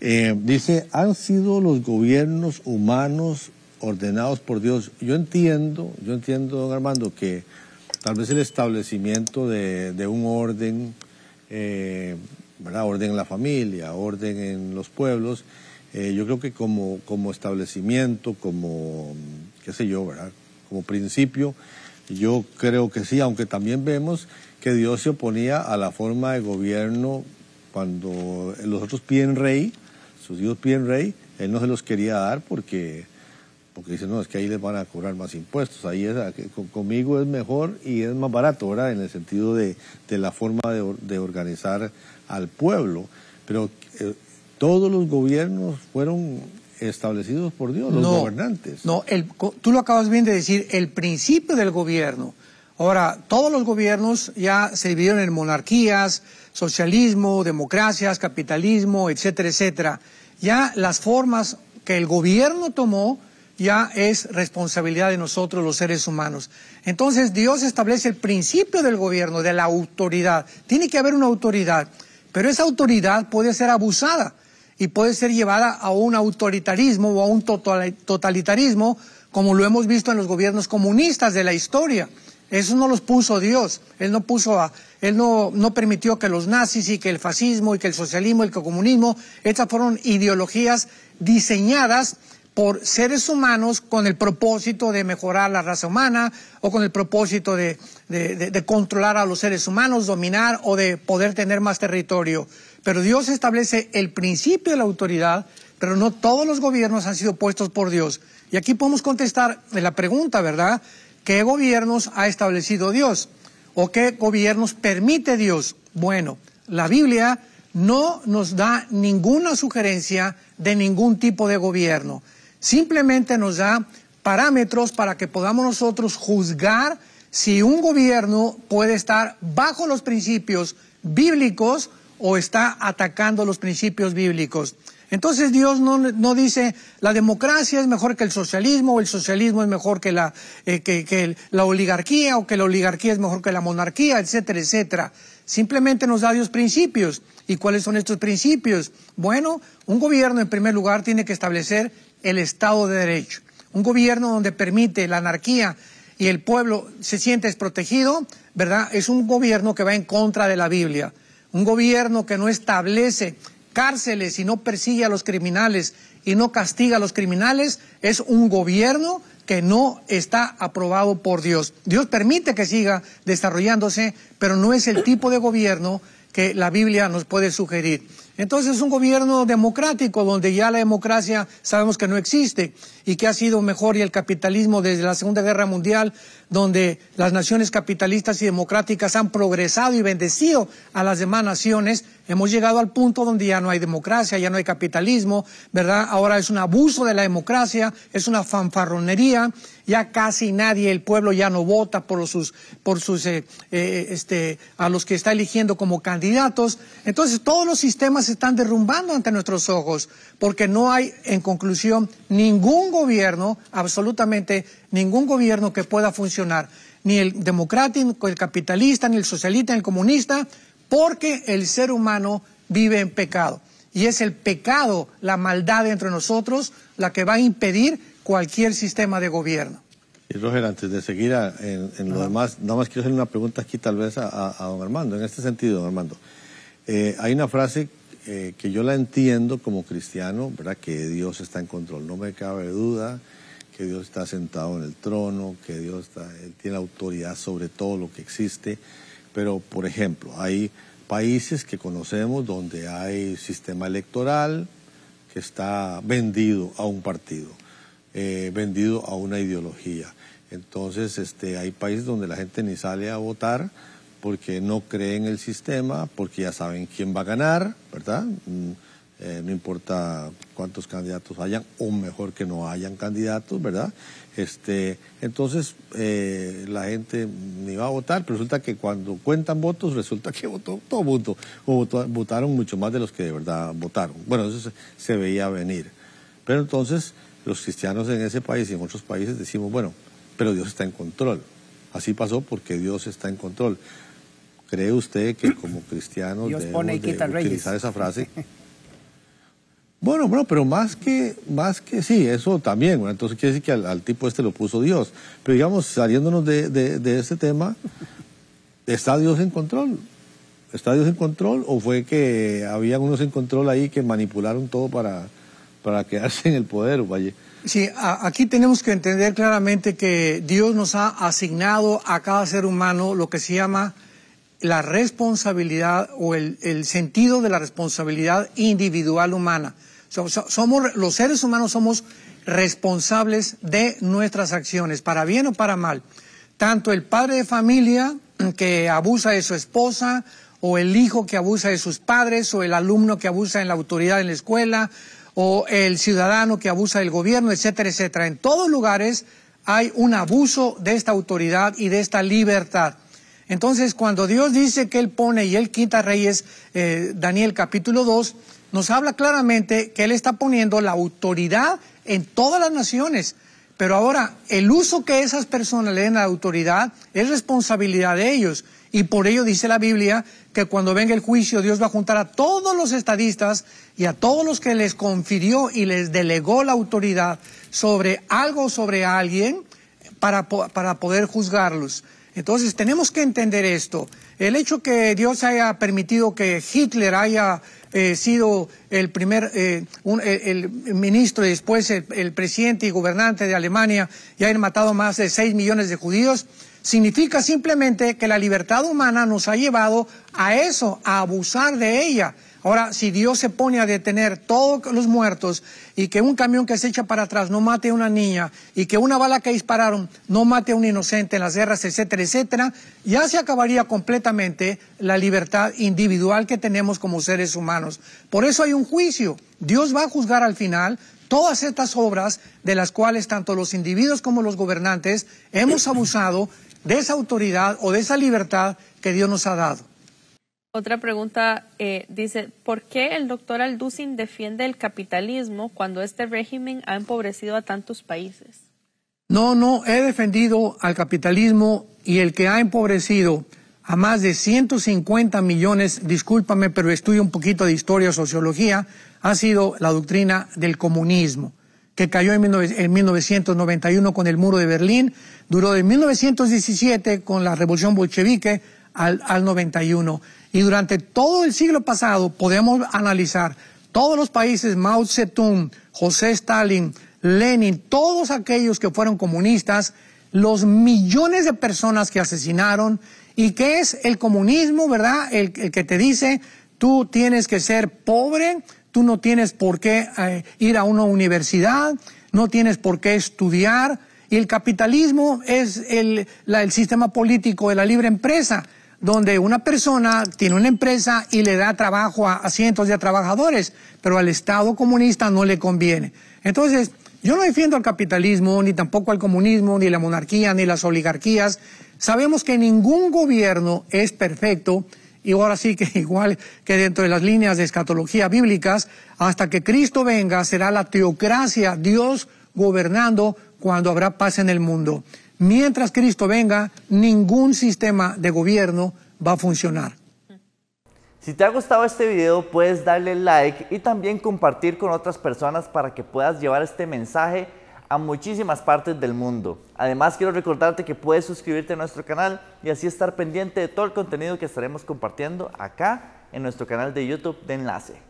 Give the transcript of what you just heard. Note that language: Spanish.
Eh, dice, han sido los gobiernos humanos ordenados por Dios. Yo entiendo, yo entiendo, don Armando, que tal vez el establecimiento de, un orden, eh, ¿verdad? Orden en la familia, orden en los pueblos, eh, yo creo que como, como establecimiento, como, qué sé yo, ¿verdad? Como principio, yo creo que sí, aunque también vemos que Dios se oponía a la forma de gobierno cuando los otros piden rey, sus hijos piden rey, él no se los quería dar porque, porque dice, no, es que ahí les van a cobrar más impuestos, ahí es, conmigo es mejor y es más barato, ¿verdad? En el sentido de, de la forma de, organizar al pueblo. Pero eh, todos los gobiernos fueron establecidos por Dios, los gobernantes. No, tú lo acabas bien de decir, el principio del gobierno Ahora, todos los gobiernos ya se dividieron en monarquías, socialismo, democracias, capitalismo, etcétera, etcétera. Ya las formas que el gobierno tomó ya es responsabilidad de nosotros los seres humanos. Entonces Dios establece el principio del gobierno, de la autoridad. Tiene que haber una autoridad, pero esa autoridad puede ser abusada y puede ser llevada a un autoritarismo o a un totalitarismo, como lo hemos visto en los gobiernos comunistas de la historia. Eso no los puso Dios. Él no puso a, él no, permitió que los nazis y que el fascismo y que el socialismo y que el comunismo, estas fueron ideologías diseñadas por seres humanos con el propósito de mejorar la raza humana o con el propósito de, de, controlar a los seres humanos, dominar o de poder tener más territorio. Pero Dios establece el principio de la autoridad, pero no todos los gobiernos han sido puestos por Dios. Y aquí podemos contestar la pregunta, ¿verdad? ¿Qué gobiernos ha establecido Dios? ¿O qué gobiernos permite Dios? Bueno, la Biblia no nos da ninguna sugerencia de ningún tipo de gobierno. Simplemente nos da parámetros para que podamos nosotros juzgar si un gobierno puede estar bajo los principios bíblicos o está atacando los principios bíblicos. Entonces Dios no, dice la democracia es mejor que el socialismo o el socialismo es mejor que la, eh, que la oligarquía o que la oligarquía es mejor que la monarquía, etcétera, etcétera. Simplemente nos da Dios principios. ¿Y cuáles son estos principios? Bueno, un gobierno en primer lugar tiene que establecer el Estado de Derecho. Un gobierno donde permite la anarquía y el pueblo se siente desprotegido, ¿verdad? Es un gobierno que va en contra de la Biblia. Un gobierno que no establece cárceles y no persigue a los criminales y no castiga a los criminales es un gobierno que no está aprobado por Dios. Dios permite que siga desarrollándose, pero no es el tipo de gobierno que la Biblia nos puede sugerir. Entonces es un gobierno democrático donde ya la democracia sabemos que no existe y que ha sido mejor y el capitalismo desde la Segunda Guerra Mundial, donde las naciones capitalistas y democráticas han progresado y bendecido a las demás naciones, Hemos llegado al punto donde ya no hay democracia, ya no hay capitalismo, ¿verdad? Ahora es un abuso de la democracia, es una fanfarronería, ya casi nadie, el pueblo ya no vota por sus, por sus, eh, eh, este, a los que está eligiendo como candidatos. Entonces todos los sistemas se están derrumbando ante nuestros ojos, porque no hay, en conclusión, ningún gobierno, absolutamente ningún gobierno que pueda funcionar, ni el democrático, el capitalista, ni el socialista, ni el comunista, porque el ser humano vive en pecado. Y es el pecado, la maldad entre nosotros, la que va a impedir cualquier sistema de gobierno. Y Roger, antes de seguir en, lo demás, nada más quiero hacer una pregunta aquí tal vez a, don Armando, en este sentido, don Armando. Eh, hay una frase eh, que yo la entiendo como cristiano, ¿verdad? Que Dios está en control, no me cabe duda que Dios está sentado en el trono, que Dios tiene autoridad sobre todo lo que existe. Pero, por ejemplo, hay países que conocemos donde hay sistema electoral que está vendido a un partido, eh, vendido a una ideología. Entonces, este, hay países donde la gente ni sale a votar porque no cree en el sistema, porque ya saben quién va a ganar, ¿verdad? Mm, eh, no importa cuántos candidatos hayan, o mejor que no hayan candidatos, ¿verdad? Este, entonces, eh, la gente ni va a votar, pero resulta que cuando cuentan votos, resulta que votó todo mundo, o votaron mucho más de los que de verdad votaron. Bueno, eso se, veía venir. Pero entonces, los cristianos en ese país y en otros países decimos, bueno, pero Dios está en control. Así pasó porque Dios está en control. ¿Cree usted que como cristianos utilizar esa frase? Bueno, bueno, pero más que, más que sí, eso también. entonces quiere decir que al, tipo este lo puso Dios. Pero digamos, saliéndonos de, de, tema, ¿está Dios en control? ¿Está Dios en control o fue que había unos en control ahí que manipularon todo para, para quedarse en el poder, Valle? Sí, aquí tenemos que entender claramente que Dios nos ha asignado a cada ser humano lo que se llama la responsabilidad o el sentido de la responsabilidad individual humana. Somos, los seres humanos somos responsables de nuestras acciones, para bien o para mal. Tanto el padre de familia que abusa de su esposa, o el hijo que abusa de sus padres, o el alumno que abusa de la autoridad en la escuela, o el ciudadano que abusa del gobierno, etcétera, etcétera. En todos lugares hay un abuso de esta autoridad y de esta libertad. Entonces, cuando Dios dice que Él pone y Él quita reyes, eh, Daniel capítulo 2, nos habla claramente que Él está poniendo la autoridad en todas las naciones. Pero ahora, el uso que esas personas le den a la autoridad es responsabilidad de ellos. Y por ello dice la Biblia que cuando venga el juicio Dios va a juntar a todos los estadistas y a todos los que les confirió y les delegó la autoridad sobre algo, o sobre alguien, para poder juzgarlos. Entonces tenemos que entender esto. El hecho que Dios haya permitido que Hitler haya eh, sido el primer eh, el, ministro y después el, presidente y gobernante de Alemania y haya matado más de seis millones de judíos, significa simplemente que la libertad humana nos ha llevado a eso, a abusar de ella. Ahora, si Dios se pone a detener todos los muertos y que un camión que se echa para atrás no mate a una niña y que una bala que dispararon no mate a un inocente en las guerras, etcétera, etcétera, ya se acabaría completamente la libertad individual que tenemos como seres humanos. Por eso hay un juicio. Dios va a juzgar al final todas estas obras de las cuales tanto los individuos como los gobernantes hemos abusado de esa autoridad o de esa libertad que Dios nos ha dado. Otra pregunta eh, dice, ¿por qué el doctor Alducin defiende el capitalismo cuando este régimen ha empobrecido a tantos países? No, no, he defendido al capitalismo y el que ha empobrecido a más de 150 millones, discúlpame, pero estudio un poquito de historia, sociología, ha sido la doctrina del comunismo, que cayó en, en 1991 con el muro de Berlín, duró de 1917 con la revolución bolchevique al, al 91. Y durante todo el siglo pasado podemos analizar todos los países, Mao Zedong, José Stalin, Lenin, todos aquellos que fueron comunistas, los millones de personas que asesinaron y que es el comunismo, ¿verdad? El, que te dice, tú tienes que ser pobre, tú no tienes por qué eh, ir a una universidad, no tienes por qué estudiar. Y el capitalismo es el sistema político de la libre empresa donde una persona tiene una empresa y le da trabajo a, cientos de trabajadores, pero al Estado comunista no le conviene. Entonces, yo no defiendo al capitalismo, ni tampoco al comunismo, ni la monarquía, ni las oligarquías. Sabemos que ningún gobierno es perfecto, y ahora sí que igual que dentro de las líneas de escatología bíblicas, hasta que Cristo venga será la teocracia, Dios gobernando cuando habrá paz en el mundo. Mientras Cristo venga, ningún sistema de gobierno va a funcionar. Si te ha gustado este video, puedes darle like y también compartir con otras personas para que puedas llevar este mensaje a muchísimas partes del mundo. Además, quiero recordarte que puedes suscribirte a nuestro canal y así estar pendiente de todo el contenido que estaremos compartiendo acá en nuestro canal de YouTube de Enlace.